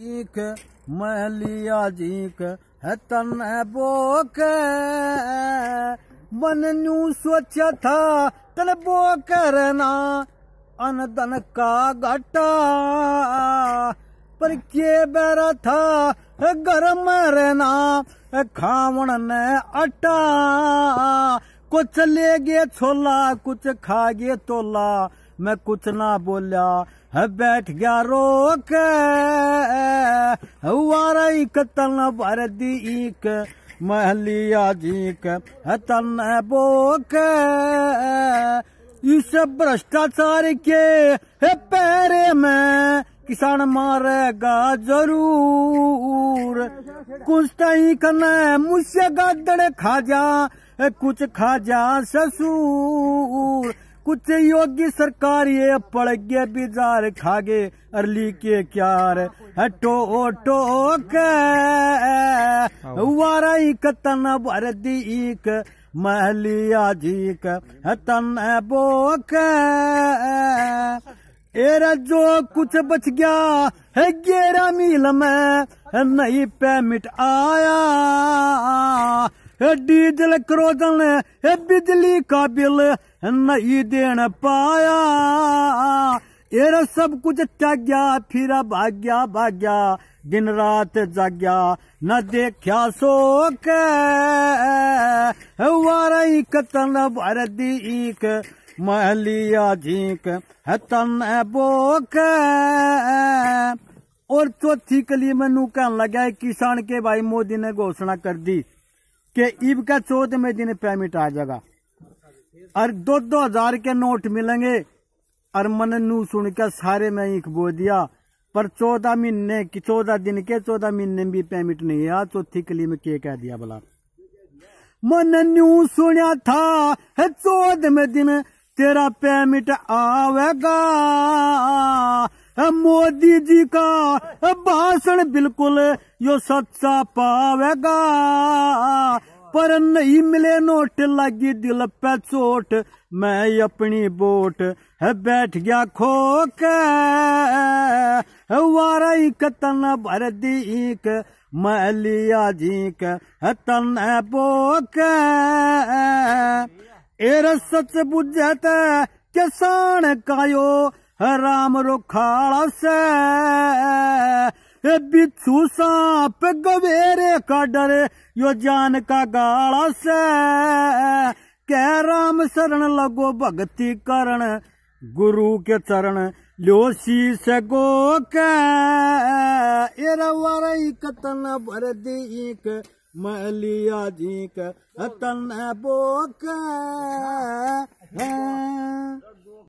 जीक महलिया जीक है तन बोके मन न्यू सोचा था तन रहना अन अनदन का घाटा पर के बेरा था गर्म रहना खावण ने आटा कुछ ले गए छोला कुछ खा गए तोला मैं कुछ ना बोला बैठ गया रोके वारैक तन भरदीक महलिया जीक तन बोक इस भ्रष्टाचार के पैरे में किसान मारेगा जरूर कुछ तही कने मुझसे गदड़ खा जा कुछ खा जा ससुर कुछ योगी सरकार ये पड़ गए बिजार खागे अरली के क्यार टो ओ टोक वाराई कतन भर दीक महलिया जीक तन बोक एरा जो कुछ बच गया है गेरा मील में नई पेमिट आया डीजल क्रोजन है बिजली का बिल नहीं देना पाया एरा सब कुछ त्याग्या फिर भाग्या भाग्या दिन रात जाग्या न देखा सोक वारा कतन भर दी महलिया झीक है तन है बोक और चौथी कली मेनू कह लगे किसान के भाई मोदी ने घोषणा कर दी के ईब का में दिन पेमेंट आ जाएगा और दो दो हजार के नोट मिलेंगे और मन नू सुनकर सारे में ईख बो दिया पर चौदह महीने की चौदह दिन के चौदह महीने भी पेमेंट नहीं आया चौथी कली में के कह दिया बोला मन न्यू सुनिया था चौदह में दिन तेरा पेमेंट आवेगा मोदी जी का भाषण बिल्कुल यो सच्चा पावेगा पर नहीं मिले नोट लगी दिल पे चोट मैं अपनी बोट है बैठ गया खो के वारा तन भर दी इक मैं लिया जीक तन बोक एरस सच बुझत के साण कायो राम रोखाड़ा से बिच्छू सांप गवेरे का डर यो जान का गाड़ा से कह राम शरण लगो भगती करण गुरु के चरण लो शीस गो के एरा वारा कतन भर दी मलिया